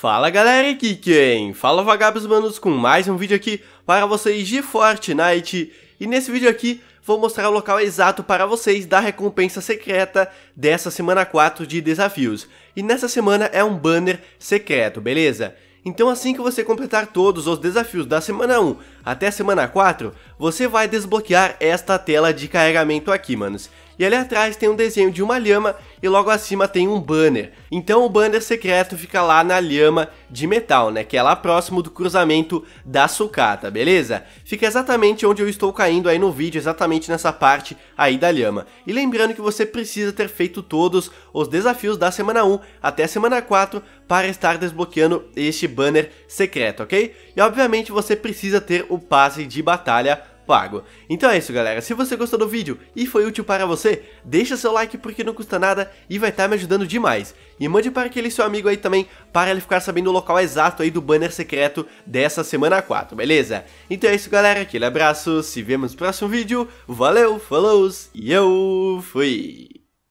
Fala galera, aqui quem? Fala vagabos manos com mais um vídeo aqui para vocês de Fortnite E nesse vídeo aqui vou mostrar o local exato para vocês da recompensa secreta dessa semana 4 de desafios E nessa semana é um banner secreto, beleza? Então assim que você completar todos os desafios da semana 1 até a semana 4 Você vai desbloquear esta tela de carregamento aqui manos e ali atrás tem um desenho de uma lhama e logo acima tem um banner. Então o banner secreto fica lá na lhama de metal, né? Que é lá próximo do cruzamento da sucata, beleza? Fica exatamente onde eu estou caindo aí no vídeo, exatamente nessa parte aí da lhama. E lembrando que você precisa ter feito todos os desafios da semana 1 até a semana 4 para estar desbloqueando este banner secreto, ok? E obviamente você precisa ter o passe de batalha pago. Então é isso galera, se você gostou do vídeo e foi útil para você, deixa seu like porque não custa nada e vai estar tá me ajudando demais. E mande para aquele seu amigo aí também, para ele ficar sabendo o local exato aí do banner secreto dessa semana 4, beleza? Então é isso galera, aquele abraço, se vemos no próximo vídeo, valeu, falou e eu fui!